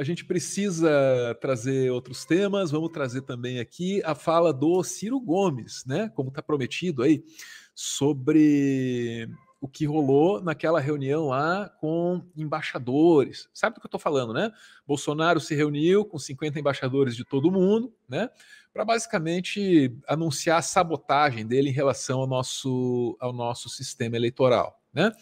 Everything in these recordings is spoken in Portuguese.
a gente precisa trazer outros temas. Vamos trazer também aqui a fala do Ciro Gomes, né? Como está prometido aí, sobre o que rolou naquela reunião lá com embaixadores. Sabe do que eu estou falando, né? Bolsonaro se reuniu com 50 embaixadores de todo mundo, né? Para basicamente anunciar a sabotagem dele em relação ao nosso, ao nosso sistema eleitoral, né?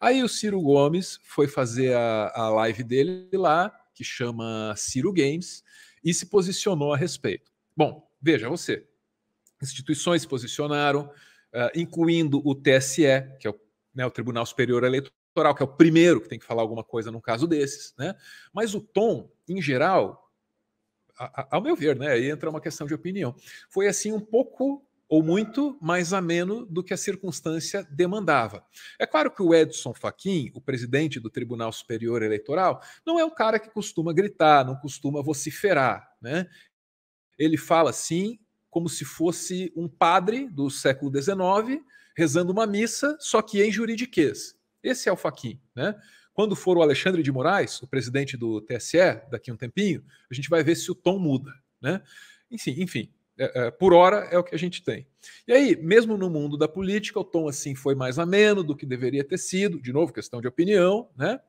Aí o Ciro Gomes foi fazer a, a live dele lá que chama Ciro Games e se posicionou a respeito. Bom, veja você. Instituições se posicionaram, uh, incluindo o TSE, que é o, né, o Tribunal Superior Eleitoral, que é o primeiro que tem que falar alguma coisa num caso desses. Né? Mas o tom, em geral, a, a, ao meu ver, né, aí entra uma questão de opinião, foi assim um pouco ou muito mais ameno do que a circunstância demandava. É claro que o Edson Fachin, o presidente do Tribunal Superior Eleitoral, não é o cara que costuma gritar, não costuma vociferar, né? Ele fala assim como se fosse um padre do século XIX rezando uma missa, só que em juridiquês. Esse é o Fachin, né? Quando for o Alexandre de Moraes, o presidente do TSE, daqui a um tempinho, a gente vai ver se o tom muda, né? Enfim, enfim, é, é, por hora é o que a gente tem. E aí, mesmo no mundo da política, o tom assim foi mais ameno do que deveria ter sido, de novo, questão de opinião, né?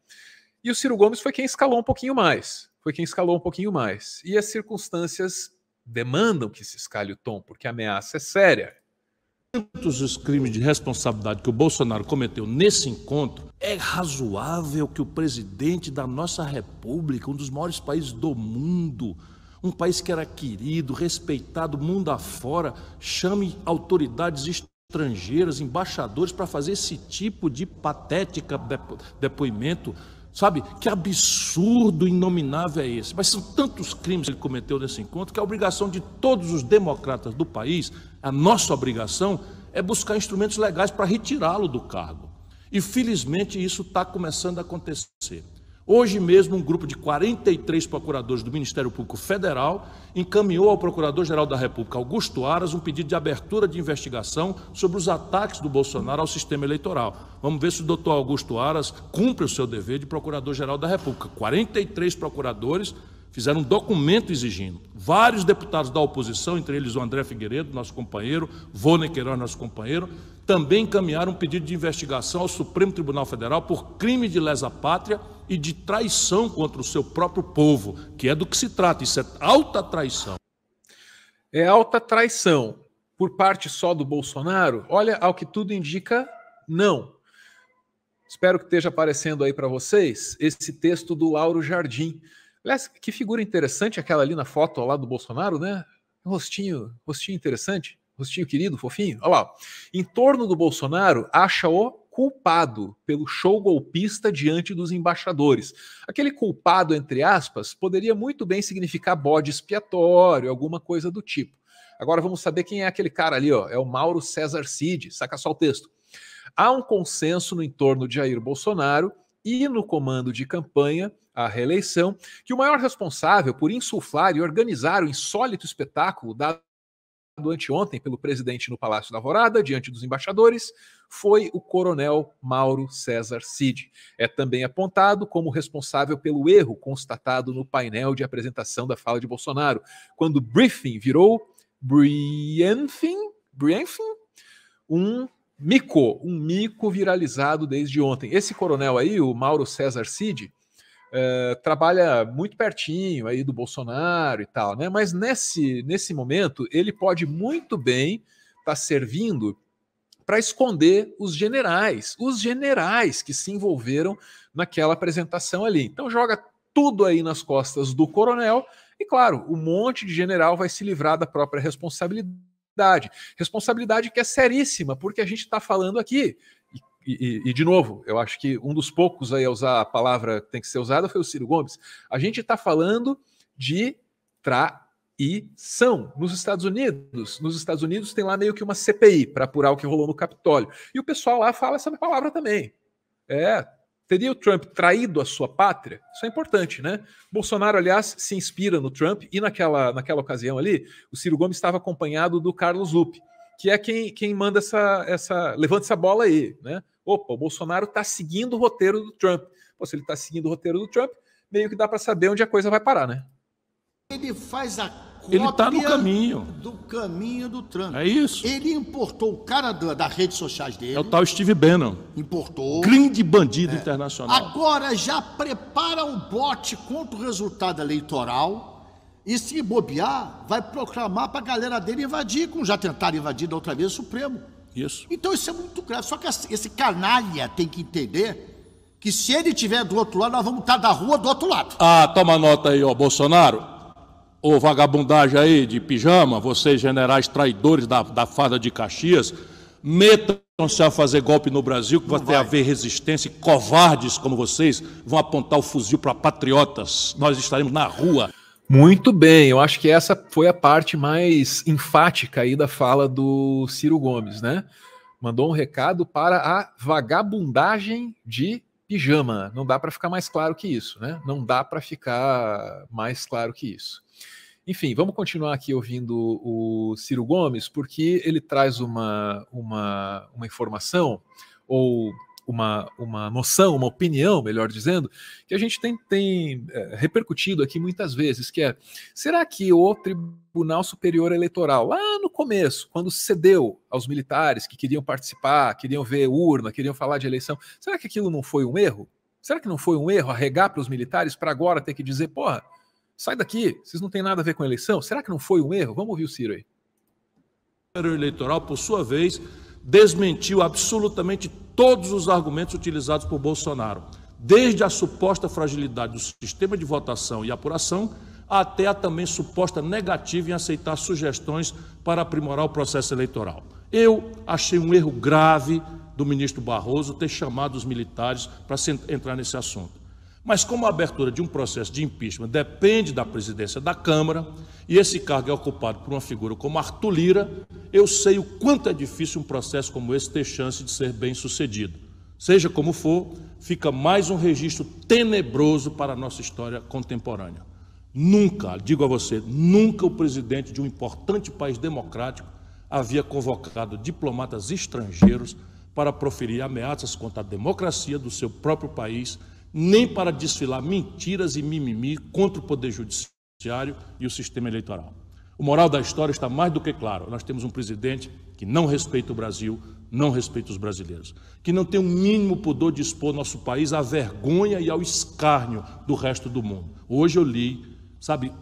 E o Ciro Gomes foi quem escalou um pouquinho mais, foi quem escalou um pouquinho mais. E as circunstâncias demandam que se escale o tom, porque a ameaça é séria. Tantos os crimes de responsabilidade que o Bolsonaro cometeu nesse encontro, é razoável que o presidente da nossa república, um dos maiores países do mundo, um país que era querido, respeitado, mundo afora, chame autoridades estrangeiras, embaixadores, para fazer esse tipo de patética depo depoimento. Sabe, que absurdo inominável é esse? Mas são tantos crimes que ele cometeu nesse encontro que a obrigação de todos os democratas do país, a nossa obrigação, é buscar instrumentos legais para retirá-lo do cargo. E felizmente isso está começando a acontecer. Hoje mesmo, um grupo de 43 procuradores do Ministério Público Federal encaminhou ao Procurador-Geral da República, Augusto Aras, um pedido de abertura de investigação sobre os ataques do Bolsonaro ao sistema eleitoral. Vamos ver se o doutor Augusto Aras cumpre o seu dever de Procurador-Geral da República. 43 procuradores fizeram um documento exigindo. Vários deputados da oposição, entre eles o André Figueiredo, nosso companheiro, Vô Queiroz, nosso companheiro, também encaminharam um pedido de investigação ao Supremo Tribunal Federal por crime de lesa pátria e de traição contra o seu próprio povo, que é do que se trata, isso é alta traição. É alta traição por parte só do Bolsonaro? Olha, ao que tudo indica, não. Espero que esteja aparecendo aí para vocês esse texto do Lauro Jardim. Aliás, que figura interessante aquela ali na foto ao lado do Bolsonaro, né? Rostinho, rostinho interessante, rostinho querido, fofinho. Olha lá. Em torno do Bolsonaro, acha o culpado pelo show golpista diante dos embaixadores. Aquele culpado, entre aspas, poderia muito bem significar bode expiatório, alguma coisa do tipo. Agora vamos saber quem é aquele cara ali, ó. É o Mauro César Cid. Saca só o texto. Há um consenso no entorno de Jair Bolsonaro e no comando de campanha à reeleição que o maior responsável por insuflar e organizar o insólito espetáculo da anteontem pelo presidente no Palácio da Alvorada, diante dos embaixadores, foi o coronel Mauro César Cid. É também apontado como responsável pelo erro constatado no painel de apresentação da fala de Bolsonaro, quando briefing virou briefing, briefing, um mico, um mico viralizado desde ontem. Esse coronel aí, o Mauro César Cid, eh, trabalha muito pertinho aí do Bolsonaro e tal, né? Mas nesse, nesse momento ele pode muito bem estar tá servindo para esconder os generais, os generais que se envolveram naquela apresentação ali. Então joga tudo aí nas costas do coronel e claro, um monte de general vai se livrar da própria responsabilidade. Responsabilidade que é seríssima, porque a gente está falando aqui e, e, de novo, eu acho que um dos poucos aí a usar a palavra que tem que ser usada foi o Ciro Gomes. A gente está falando de traição nos Estados Unidos. Nos Estados Unidos tem lá meio que uma CPI para apurar o que rolou no Capitólio. E o pessoal lá fala essa palavra também. É, Teria o Trump traído a sua pátria? Isso é importante, né? Bolsonaro, aliás, se inspira no Trump e naquela, naquela ocasião ali, o Ciro Gomes estava acompanhado do Carlos Lupe que é quem, quem manda essa, essa. Levanta essa bola aí, né? Opa, o Bolsonaro está seguindo o roteiro do Trump. Pô, se ele está seguindo o roteiro do Trump, meio que dá para saber onde a coisa vai parar, né? Ele faz a ele tá no caminho. Do caminho do Trump. É isso. Ele importou o cara da, das redes sociais dele. É o tal Steve Bannon. Importou. Grande bandido é. internacional. Agora já prepara o bote contra o resultado eleitoral e se bobear, vai proclamar para a galera dele invadir, como já tentaram invadir da outra vez o Supremo. Isso. Então isso é muito grave. Só que esse canalha tem que entender que se ele tiver do outro lado, nós vamos estar da rua do outro lado. Ah, toma nota aí, ó, Bolsonaro. Ô vagabundagem aí de pijama, vocês generais traidores da, da farda de Caxias, metam-se a fazer golpe no Brasil, que vai, vai ter ver resistência e covardes como vocês vão apontar o fuzil para patriotas. Nós estaremos na rua muito bem, eu acho que essa foi a parte mais enfática aí da fala do Ciro Gomes, né? Mandou um recado para a vagabundagem de pijama. Não dá para ficar mais claro que isso, né? Não dá para ficar mais claro que isso. Enfim, vamos continuar aqui ouvindo o Ciro Gomes, porque ele traz uma, uma, uma informação ou uma, uma noção, uma opinião, melhor dizendo, que a gente tem, tem é, repercutido aqui muitas vezes, que é, será que o Tribunal Superior Eleitoral, lá no começo, quando cedeu aos militares que queriam participar, queriam ver urna, queriam falar de eleição, será que aquilo não foi um erro? Será que não foi um erro arregar para os militares para agora ter que dizer, porra, sai daqui, vocês não têm nada a ver com a eleição? Será que não foi um erro? Vamos ouvir o Ciro aí. O Eleitoral, por sua vez, desmentiu absolutamente todos os argumentos utilizados por Bolsonaro, desde a suposta fragilidade do sistema de votação e apuração, até a também suposta negativa em aceitar sugestões para aprimorar o processo eleitoral. Eu achei um erro grave do ministro Barroso ter chamado os militares para entrar nesse assunto. Mas como a abertura de um processo de impeachment depende da presidência da Câmara, e esse cargo é ocupado por uma figura como Arthur Lira, eu sei o quanto é difícil um processo como esse ter chance de ser bem sucedido. Seja como for, fica mais um registro tenebroso para a nossa história contemporânea. Nunca, digo a você, nunca o presidente de um importante país democrático havia convocado diplomatas estrangeiros para proferir ameaças contra a democracia do seu próprio país, nem para desfilar mentiras e mimimi contra o poder judiciário e o sistema eleitoral. O moral da história está mais do que claro. Nós temos um presidente que não respeita o Brasil, não respeita os brasileiros, que não tem o um mínimo pudor de expor nosso país à vergonha e ao escárnio do resto do mundo. Hoje eu li, sabe,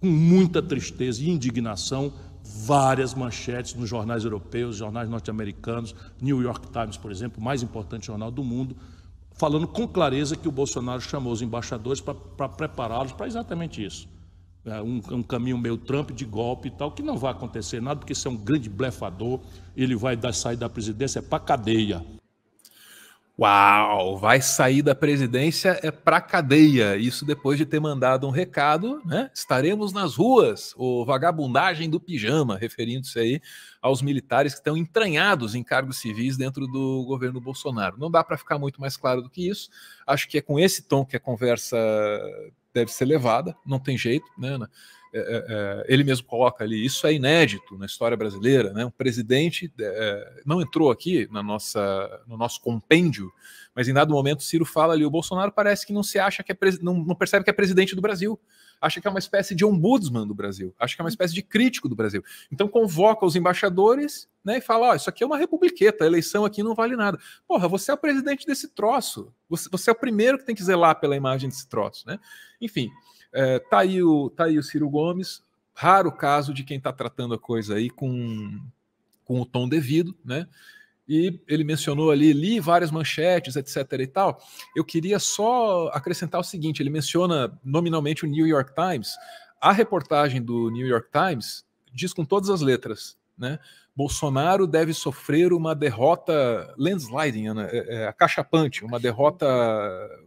com muita tristeza e indignação, várias manchetes nos jornais europeus, jornais norte-americanos, New York Times, por exemplo, o mais importante jornal do mundo, falando com clareza que o Bolsonaro chamou os embaixadores para prepará-los para exatamente isso é, um, um, caminho meio Trump de golpe e tal, que não vai acontecer nada, porque isso é um grande blefador, ele vai dar, sair da presidência é para cadeia. Uau, vai sair da presidência é para cadeia. Isso depois de ter mandado um recado, né? Estaremos nas ruas, o vagabundagem do pijama, referindo-se aí aos militares que estão entranhados em cargos civis dentro do governo Bolsonaro. Não dá para ficar muito mais claro do que isso. Acho que é com esse tom que a conversa deve ser levada, não tem jeito, né? É, é, é, ele mesmo coloca ali, isso é inédito na história brasileira, né? Um presidente é, é, não entrou aqui na nossa, no nosso compêndio, mas em dado momento Ciro fala ali, o Bolsonaro parece que não se acha que é não, não percebe que é presidente do Brasil acha que é uma espécie de ombudsman do Brasil, acha que é uma hum. espécie de crítico do Brasil. Então convoca os embaixadores né, e fala: ó, isso aqui é uma republiqueta, a eleição aqui não vale nada. Porra, você é o presidente desse troço, você, você é o primeiro que tem que zelar pela imagem desse troço, né? Enfim, é, tá, aí o, tá aí o Ciro Gomes, raro caso de quem está tratando a coisa aí com, com o tom devido, né? e ele mencionou ali, li várias manchetes, etc. e tal. Eu queria só acrescentar o seguinte: ele menciona nominalmente o New York Times. A reportagem do New York Times diz com todas as letras, né? Bolsonaro deve sofrer uma derrota landsliding, Ana, é, é, acachapante, uma derrota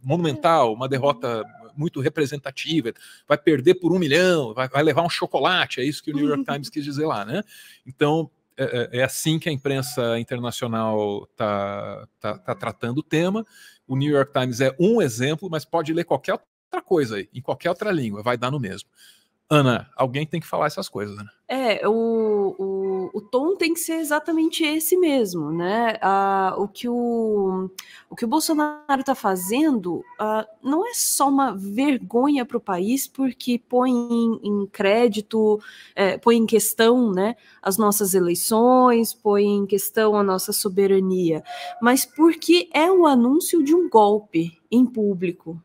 monumental, uma derrota muito representativa, vai perder por um milhão, vai, vai levar um chocolate, é isso que o New York uhum. Times quis dizer lá, né? Então, é, é, é, assim que a imprensa internacional está tá, tá tratando o tema. O New York Times é um exemplo, mas pode ler qualquer outra coisa aí, em qualquer outra língua, vai dar no mesmo. Ana, alguém tem que falar essas coisas, né? É, o, o o, tom tem que ser exatamente esse mesmo, né? Ah, o, que o, o que o Bolsonaro está fazendo ah, não é só uma vergonha para o país, porque põe em, em crédito, é, põe em questão né, as nossas eleições, põe em questão a nossa soberania, mas porque é o anúncio de um golpe em público,